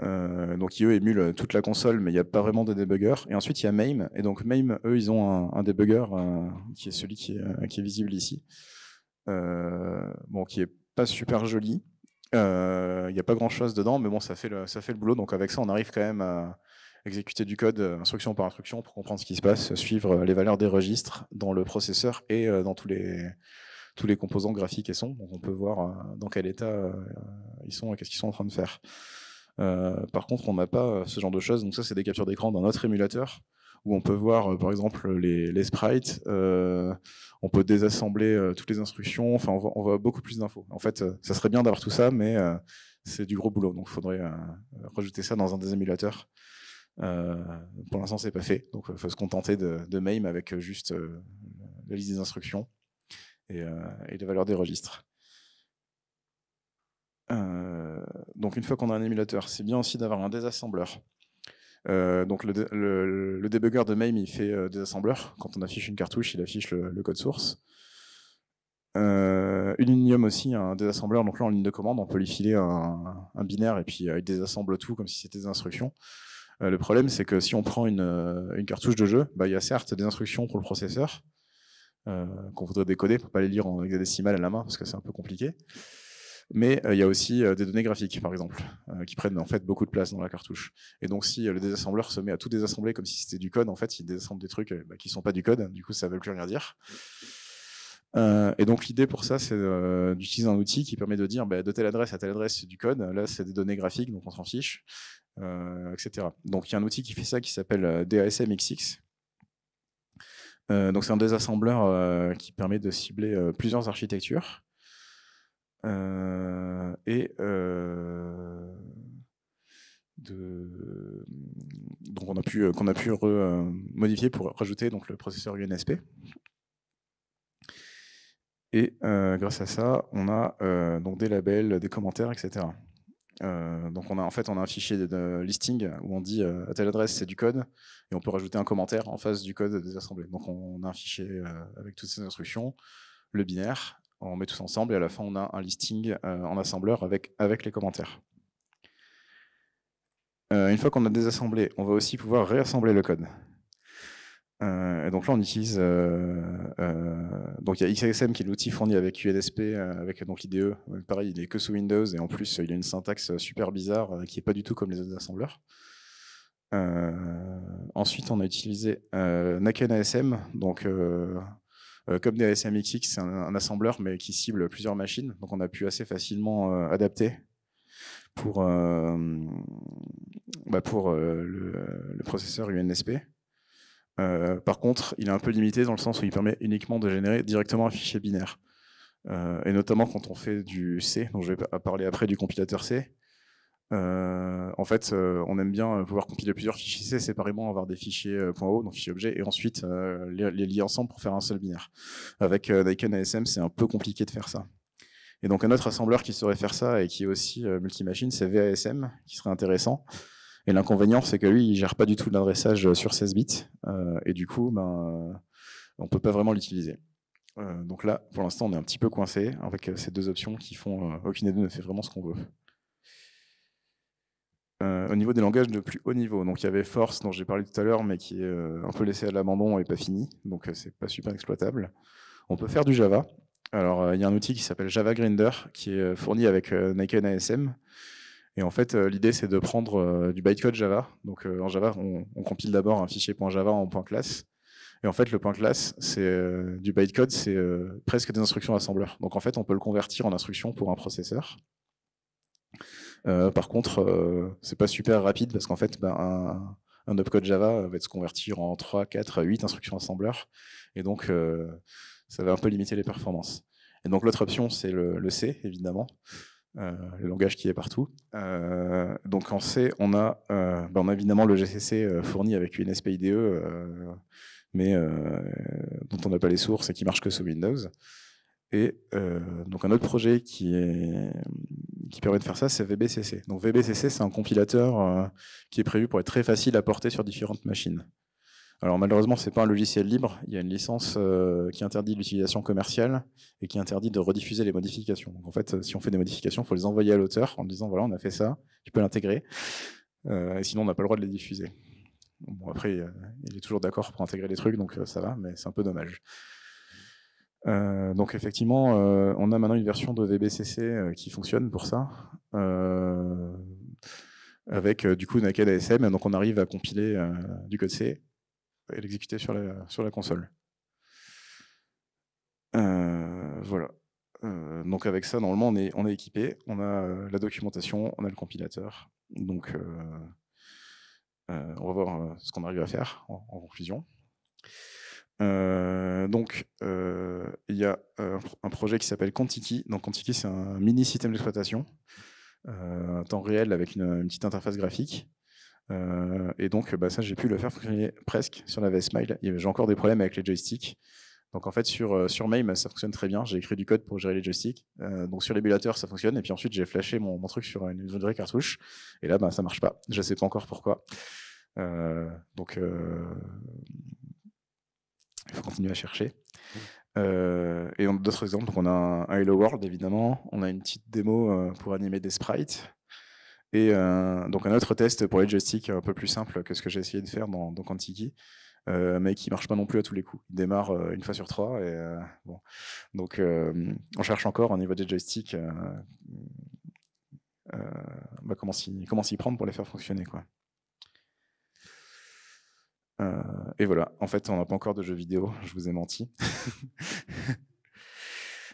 donc eux émulent toute la console, mais il n'y a pas vraiment de débugger. Et ensuite il y a MAME, et donc MAME, eux, ils ont un, débugger qui est celui qui est, visible ici, bon, qui est pas super joli, euh, il n'y a pas grand-chose dedans, mais bon, ça fait, le, ça fait le boulot. Donc avec ça, on arrive quand même à exécuter du code euh, instruction par instruction pour comprendre ce qui se passe, suivre euh, les valeurs des registres dans le processeur et dans tous les, tous les composants graphiques et sont Donc on peut voir dans quel état ils sont et qu'est-ce qu'ils sont en train de faire. par contre, on n'a pas ce genre de choses. Donc ça, c'est des captures d'écran dans notre émulateur où on peut voir, euh, par exemple, les, sprites, euh, on peut désassembler euh, toutes les instructions, enfin, on voit, beaucoup plus d'infos. En fait, ça serait bien d'avoir tout ça, mais c'est du gros boulot, donc il faudrait rajouter ça dans un des émulateurs. pour l'instant, c'est pas fait, donc il faut se contenter de, de avec juste la liste des instructions et, les valeurs des registres. donc une fois qu'on a un émulateur, c'est bien aussi d'avoir un désassembleur. Euh, donc le, le, de MAME, il fait euh, des assembleurs. Quand on affiche une cartouche, il affiche le, code source. Euh, Uninium aussi, un désassembleur. Donc là, en ligne de commande, on peut lui filer un, binaire et puis euh, il désassemble tout comme si c'était des instructions. le problème, c'est que si on prend une, cartouche de jeu, bah, il y a certes des instructions pour le processeur qu'on voudrait décoder pour pas les lire en hexadécimal à la main parce que c'est un peu compliqué. Mais euh, il y a aussi euh, des données graphiques, par exemple, euh, qui prennent en fait beaucoup de place dans la cartouche. Et donc, si le désassembleur se met à tout désassembler comme si c'était du code, en fait, il désassemble des trucs bah, qui ne sont pas du code. Du coup, ça ne veut plus rien dire. et donc l'idée pour ça, c'est d'utiliser un outil qui permet de dire bah, de telle adresse à telle adresse du code, là c'est des données graphiques, donc on s'en fiche, etc. Donc il y a un outil qui fait ça qui s'appelle DASMXX. donc c'est un désassembleur qui permet de cibler plusieurs architectures. Euh, et euh, donc on a pu euh, qu'on a pu modifier pour rajouter donc le processeur UNSP. Et grâce à ça, on a donc des labels, des commentaires, etc. donc on a en fait on a un fichier de listing où on dit à telle adresse c'est du code et on peut rajouter un commentaire en face du code des assemblées. Donc on a un fichier avec toutes ces instructions, le binaire, on met tous ensemble et à la fin on a un listing euh, en assembleur avec, avec les commentaires. Euh, une fois qu'on a désassemblé, on va aussi pouvoir réassembler le code. Euh, donc là, on utilise. donc il y a XSM qui est l'outil fourni avec QNSP, avec donc IDE. Pareil, il n'est que sous Windows et en plus, il a une syntaxe super bizarre qui n'est pas du tout comme les autres assembleurs. ensuite, on a utilisé Naken ASM, donc euh, comme des SMXX, c'est un, assembleur, mais qui cible plusieurs machines. Donc on a pu assez facilement euh, adapter pour, euh, bah, pour le, processeur UNSP. par contre, il est un peu limité dans le sens où il permet uniquement de générer directement un fichier binaire. et notamment quand on fait du C, dont je vais parler après du compilateur C, euh, en fait, euh, on aime bien pouvoir compiler plusieurs fichiers C séparément, avoir des fichiers euh, .o, donc fichiers objets, et ensuite les, lier ensemble pour faire un seul binaire. Avec Daikon ASM, c'est un peu compliqué de faire ça. Et donc un autre assembleur qui saurait faire ça et qui est aussi multi multi-machine, c'est VASM, qui serait intéressant. Et l'inconvénient, c'est que lui, il gère pas du tout l'adressage sur 16 bits, et du coup, ben, on peut pas vraiment l'utiliser. donc là, pour l'instant, on est un petit peu coincé avec ces deux options qui font aucune des deux ne fait vraiment ce qu'on veut. Euh, au niveau des langages de plus haut niveau. Donc il y avait Force dont j'ai parlé tout à l'heure, mais qui est euh, un peu laissé à l'abandon et pas fini, donc euh, c'est pas super exploitable. On peut faire du Java. Alors il y a un outil qui s'appelle Java Grinder, qui est fourni avec Nikon ASM. Et en fait, l'idée c'est de prendre du bytecode Java. Donc en Java, on, compile d'abord un fichier .java en .class. Et en fait, le point c'est du bytecode, c'est presque des instructions assembleurs. Donc en fait, on peut le convertir en instructions pour un processeur. Euh, par contre, euh, c'est pas super rapide parce qu'en fait, ben, un, un, opcode Java va se convertir en 3, 4, 8 instructions assembleurs. Et donc, euh, ça va un peu limiter les performances. Et donc, l'autre option, c'est le, C, évidemment. le langage qui est partout. donc en C, on a, ben, on a évidemment le GCC fourni avec une SPIDE, mais dont on n'a pas les sources et qui marche que sous Windows. Et euh, donc un autre projet qui, permet de faire ça, c'est VBCC. Donc VBCC, c'est un compilateur euh, qui est prévu pour être très facile à porter sur différentes machines. Alors malheureusement, n'est pas un logiciel libre. Il y a une licence euh, qui interdit l'utilisation commerciale et qui interdit de rediffuser les modifications. Donc en fait, si on fait des modifications, il faut les envoyer à l'auteur en disant voilà, on a fait ça, tu peux l'intégrer. sinon, on n'a pas le droit de les diffuser. Bon après, il est toujours d'accord pour intégrer les trucs, donc ça va, mais c'est un peu dommage. Euh, donc effectivement, euh, on a maintenant une version de VBCC euh, qui fonctionne pour ça, avec du coup Naked ASM, donc on arrive à compiler du code C et l'exécuter sur la, console. voilà. donc avec ça, normalement, on est, équipé, on a la documentation, on a le compilateur. Donc on va voir ce qu'on arrive à faire en conclusion. Euh, donc, euh, il y a euh, un projet qui s'appelle Contiki. Donc, Contiki, c'est un mini système d'exploitation, en temps réel avec une, petite interface graphique. et donc, bah, ça, j'ai pu le faire presque sur la VS J'ai encore des problèmes avec les joysticks. Donc, en fait, sur, sur MAME, bah, ça fonctionne très bien. J'ai écrit du code pour gérer les joysticks. donc, sur l'émulateur, ça fonctionne. Et puis ensuite, j'ai flashé mon, truc sur une, vraie cartouche. Et là, bah, ça marche pas. Je sais pas encore pourquoi. donc, il faut continuer à chercher. Euh, et d'autres exemples. on a un, Hello World, évidemment. On a une petite démo euh, pour animer des sprites. Et euh, donc un autre test pour les joysticks un peu plus simple que ce que j'ai essayé de faire dans, dans mais qui ne marche pas non plus à tous les coups. Il démarre une fois sur trois. Et, bon. Donc on cherche encore au niveau des joysticks bah, comment s'y prendre pour les faire fonctionner. quoi. Euh, et voilà, en fait, on n'a pas encore de jeux vidéo, je vous ai menti.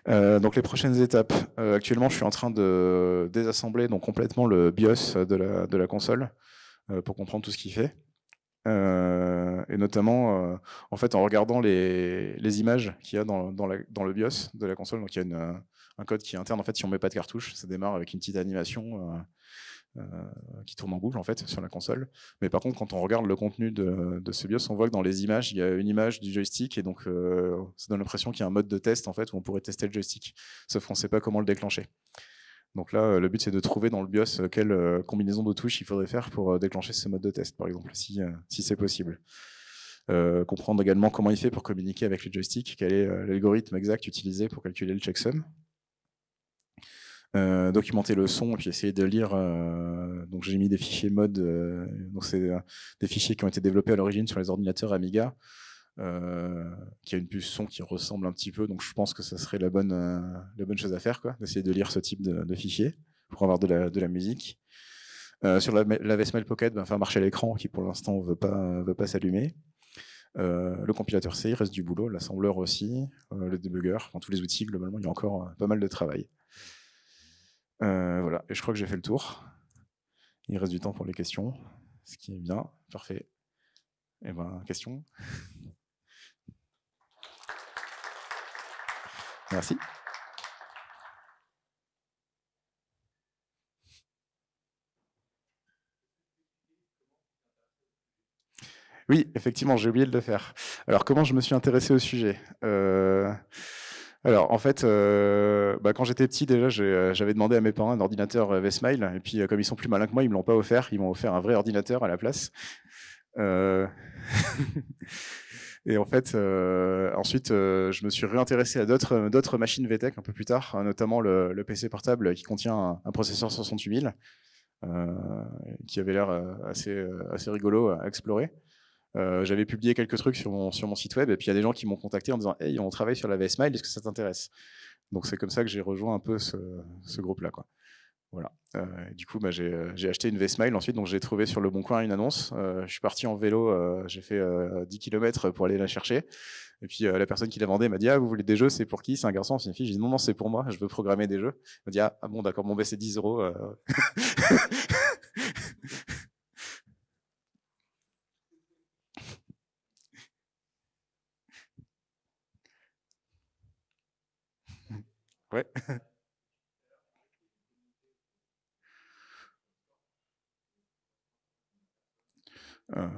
Euh, donc les prochaines étapes. Euh, actuellement, je suis en train de désassembler donc complètement le BIOS de la, de la console pour comprendre tout ce qu'il fait. et notamment, en fait, en regardant les, images qu'il y a dans, le BIOS de la console, donc il y a un code qui est interne. En fait, si on met pas de cartouche, ça démarre avec une petite animation euh, qui tourne en boucle en fait sur la console. Mais par contre, quand on regarde le contenu de, ce BIOS, on voit que dans les images, il y a une image du joystick et donc euh, ça donne l'impression qu'il y a un mode de test en fait où on pourrait tester le joystick, sauf qu'on ne sait pas comment le déclencher. Donc là, euh, le but c'est de trouver dans le BIOS quelle combinaison de touches il faudrait faire pour déclencher ce mode de test, par exemple, si, c'est possible. comprendre également comment il fait pour communiquer avec le joystick, quel est l'algorithme exact utilisé pour calculer le checksum. Euh, documenter le son et puis essayer de lire. Euh, donc j'ai mis des fichiers mode, euh, donc c'est des fichiers qui ont été développés à l'origine sur les ordinateurs Amiga, qui a une puce son qui ressemble un petit peu. Donc je pense que ça serait la bonne, chose à faire, quoi, d'essayer de lire ce type de, fichiers pour avoir de la, musique. sur la, la VSML Pocket, ben, faire marcher l'écran qui pour l'instant veut pas veut pas s'allumer. le compilateur C, il reste du boulot, l'assembleur aussi, le debugger, enfin, tous les outils, globalement, il y a encore pas mal de travail. Euh, voilà, et je crois que j'ai fait le tour. Il reste du temps pour les questions, ce qui est bien, parfait. Et eh ben, question Merci. Oui, effectivement, j'ai oublié de le faire. Alors, comment je me suis intéressé au sujet euh, alors, en fait, euh, bah, quand j'étais petit, déjà, euh, j'avais demandé à mes parents un ordinateur euh, Vesmail. Et puis, comme ils sont plus malins que moi, ils me l'ont pas offert. Ils m'ont offert un vrai ordinateur à la place. et en fait, ensuite, je me suis réintéressé à d'autres machines VTech un peu plus tard, hein, notamment le, PC portable qui contient un, processeur 68000, qui avait l'air assez rigolo à explorer. Euh, j'avais publié quelques trucs sur mon, sur mon site web et puis il y a des gens qui m'ont contacté en disant Hey, on travaille sur la VS Mail, est-ce que ça t'intéresse Donc c'est comme ça que j'ai rejoint un peu ce, groupe-là. Voilà. Euh, du coup, bah, euh, j'ai acheté une VS ensuite, donc j'ai trouvé sur le Bon Coin une annonce. je suis parti en vélo, j'ai fait 10 km pour aller la chercher. Et puis la personne qui la vendait m'a dit Ah, vous voulez des jeux C'est pour qui C'est un garçon C'est une fille J'ai dit Non, non, c'est pour moi, je veux programmer des jeux. Elle m'a dit Ah, ah bon, d'accord, mon ben bah, c'est 10 euros. Ouais. Euh,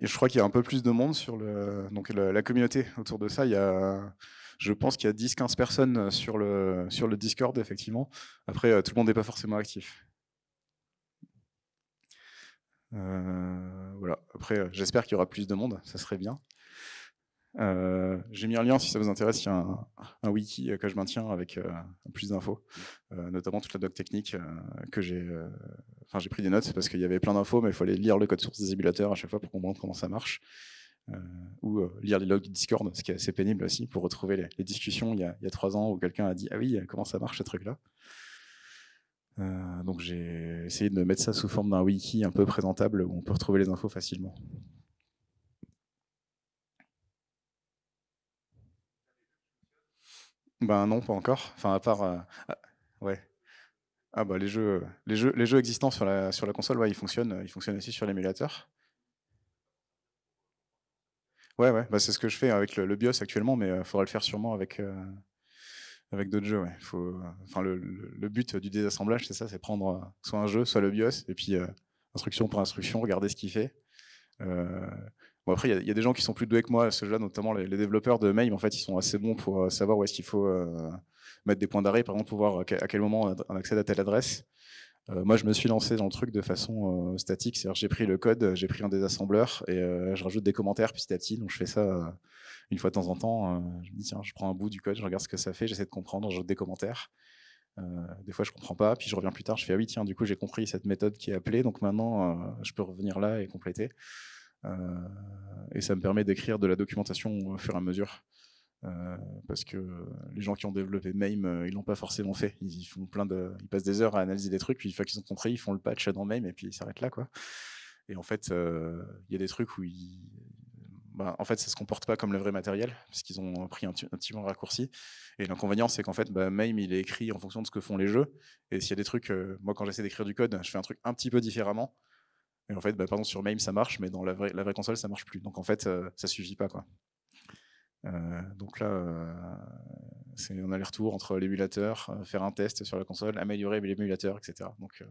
je crois qu'il y a un peu plus de monde sur le, donc la communauté autour de ça. Il y je pense qu'il y a 10-15 personnes sur le, sur le Discord, effectivement. Après, euh, tout le monde n'est pas forcément actif. Euh, voilà. Après, j'espère qu'il y aura plus de monde, ça serait bien. Euh, j'ai mis un lien si ça vous intéresse, il y a un, wiki que je maintiens avec euh, plus d'infos, euh, notamment toute la doc technique que j'ai. Enfin, j'ai pris des notes parce qu'il y avait plein d'infos, mais il fallait lire le code source des émulateurs à chaque fois pour comprendre comment ça marche. ou lire les logs Discord, ce qui est assez pénible aussi pour retrouver les, discussions il y, a, il y, a, trois ans où quelqu'un a dit Ah oui, comment ça marche ce truc-là Donc j'ai essayé de mettre ça sous forme d'un wiki un peu présentable où on peut retrouver les infos facilement. Bah, non, pas encore. Enfin, à part. Euh, ah, ah, ouais. Ah bah les jeux, euh, les jeux, les jeux existants sur la, sur la console, ouais, ils fonctionnent, euh, ils fonctionnent aussi sur l'émulateur. Ouais, ouais, bah, c'est ce que je fais avec le, BIOS actuellement, mais il faudra le faire sûrement avec, avec d'autres jeux. Faut, enfin, le, le, but du désassemblage, c'est ça, c'est prendre soit un jeu, soit le BIOS, et puis instruction par instruction, regarder ce qu'il fait après, il y, a des gens qui sont plus doués que moi à ce jeu-là, notamment les, développeurs de mail. En fait, ils sont assez bons pour euh, savoir où est-ce qu'il faut euh, mettre des points d'arrêt, par exemple, pour voir à quel moment on accède à telle adresse. Euh, moi, je me suis lancé dans le truc de façon statique, c'est-à-dire j'ai pris le code, j'ai pris un désassembleur et je rajoute des commentaires petit à petit. Donc je fais ça une fois de temps en temps. je me dis tiens, je prends un bout du code, je regarde ce que ça fait, j'essaie de comprendre, j'ajoute des commentaires. des fois, je comprends pas, puis je reviens plus tard, je fais ah oui tiens, du coup j'ai compris cette méthode qui est appelée, donc maintenant je peux revenir là et compléter. Euh, et ça me permet d'écrire de la documentation au fur et à mesure. Euh, parce que les gens qui ont développé MAME, ils euh, ils l'ont pas forcément fait. Ils, font plein de, ils passent des heures à analyser des trucs, puis une fois qu'ils ont compris, ils font le patch dans MAME et puis ils s'arrêtent là, quoi. Et en fait, il y a des trucs où ils, ne bah, en fait, ça se comporte pas comme le vrai matériel, parce qu'ils ont pris un, petit raccourci. Et l'inconvénient, c'est qu'en fait, bah, MAME, il est écrit en fonction de ce que font les jeux. Et s'il y a des trucs, moi, quand j'essaie d'écrire du code, je fais un truc un petit peu différemment. Et en fait, bah, pardon, sur MAME, ça marche, mais dans la vraie, console, ça marche plus. Donc en fait, euh, ça suffit pas. Quoi. Euh, donc là, euh, c'est un aller-retour entre l'émulateur, faire un test sur la console, améliorer l'émulateur, etc. Donc,